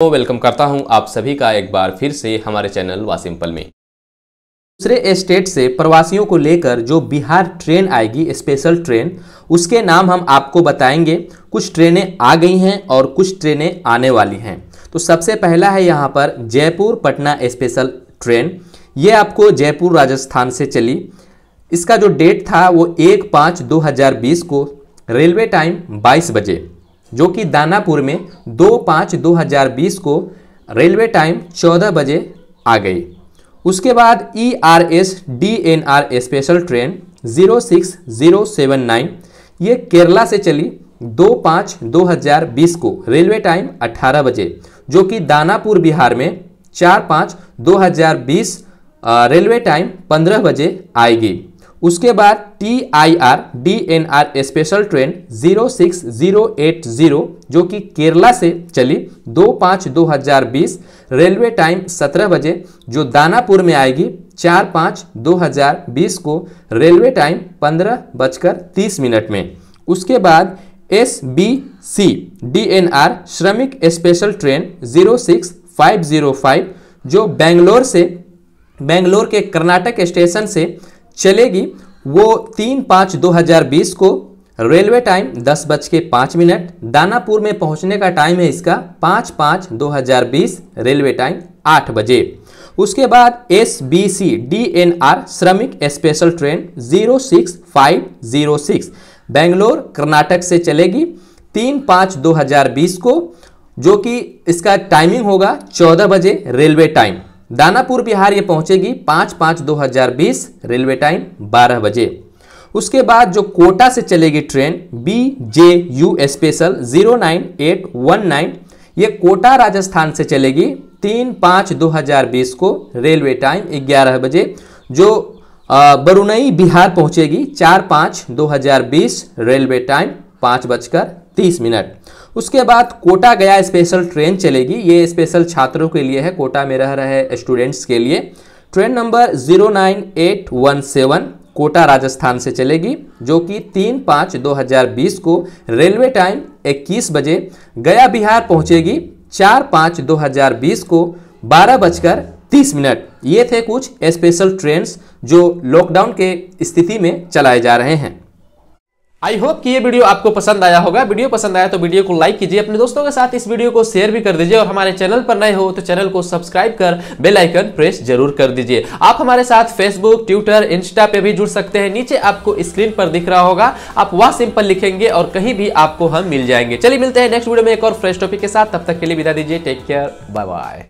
तो वेलकम करता हूं आप सभी का एक बार फिर से हमारे चैनल वासिम्पल में दूसरे स्टेट से प्रवासियों को लेकर जो बिहार ट्रेन आएगी स्पेशल ट्रेन उसके नाम हम आपको बताएंगे कुछ ट्रेनें आ गई हैं और कुछ ट्रेनें आने वाली हैं तो सबसे पहला है यहाँ पर जयपुर पटना स्पेशल ट्रेन ये आपको जयपुर राजस्थान से चली इसका जो डेट था वो एक पाँच दो हज़ार बीस को रेलवे टाइम बाईस बजे जो कि दानापुर में दो पाँच दो हज़ार बीस को रेलवे टाइम चौदह बजे आ गई उसके बाद E R S D N R special train zero six zero seven nine ये केरला से चली दो पाँच दो हज़ार बीस को रेलवे टाइम अट्ठारह बजे जो कि दानापुर बिहार में चार पाँच दो हज़ार बीस रेलवे टाइम पंद्रह बजे आएगी उसके बाद T I R D N R special train 06080 जो कि केरला से चली दो पाँच दो हज़ार बीस रेलवे टाइम 17 बजे जो दानापुर में आएगी चार पाँच दो हज़ार बीस को रेलवे टाइम पंद्रह बजकर तीस मिनट में उसके बाद S B C D N R श्रमिक स्पेशल ट्रेन 06505 जो बेंगलोर से बेंगलोर के कर्नाटक स्टेशन से चलेगी वो तीन पाँच 2020 को रेलवे टाइम दस बज के पाँच मिनट दानापुर में पहुंचने का टाइम है इसका पाँच पाँच 2020 रेलवे टाइम आठ बजे उसके बाद S B C D N R श्रमिक special train zero six five zero six Bangalore Karnataka से चलेगी तीन पाँच 2020 को जो कि इसका टाइमिंग होगा चौदह बजे रेलवे टाइम दानापुर बिहार ये पहुंचेगी पाँच पाँच दो हज़ार बीस रेलवे टाइम बारह बजे उसके बाद जो कोटा से चलेगी train B J U special zero nine eight one nine ये कोटा राजस्थान से चलेगी तीन पाँच दो हज़ार बीस को रेलवे टाइम ग्यारह बजे जो बरुनई बिहार पहुंचेगी चार पाँच दो हज़ार बीस रेलवे टाइम पाँच बजकर तीस मिनट उसके बाद कोटा गया स्पेशल ट्रेन चलेगी ये स्पेशल छात्रों के लिए है कोटा में रह रहे स्टूडेंट्स के लिए train number zero nine eight one seven Kota Rajasthan से चलेगी जो कि तीन पाँच दो हज़ार बीस को रेलवे टाइम इक्कीस बजे गया बिहार पहुंचेगी चार पाँच दो हज़ार बीस को बारह बजकर तीस मिनट ये थे कुछ स्पेशल ट्रेन्स जो लॉकडाउन के स्थिति में चलाए जा रहे हैं आई होप कि ये वीडियो आपको पसंद आया होगा वीडियो पसंद आया तो वीडियो को लाइक कीजिए अपने दोस्तों के साथ इस वीडियो को शेयर भी कर दीजिए और हमारे चैनल पर नए हो तो चैनल को सब्सक्राइब कर बेल आइकन प्रेस जरूर कर दीजिए आप हमारे साथ फेसबुक ट्विटर इंस्टा पे भी जुड़ सकते हैं नीचे आपको स्क्रीन पर दिख रहा होगा आप वह सिंपल लिखेंगे और कहीं भी आपको हम मिल जाएंगे चलिए मिलते हैं नेक्स्ट वीडियो में एक और फ्रेश टॉपिक के साथ तब तक के लिए विदा दीजिए टेक केयर बाय बाय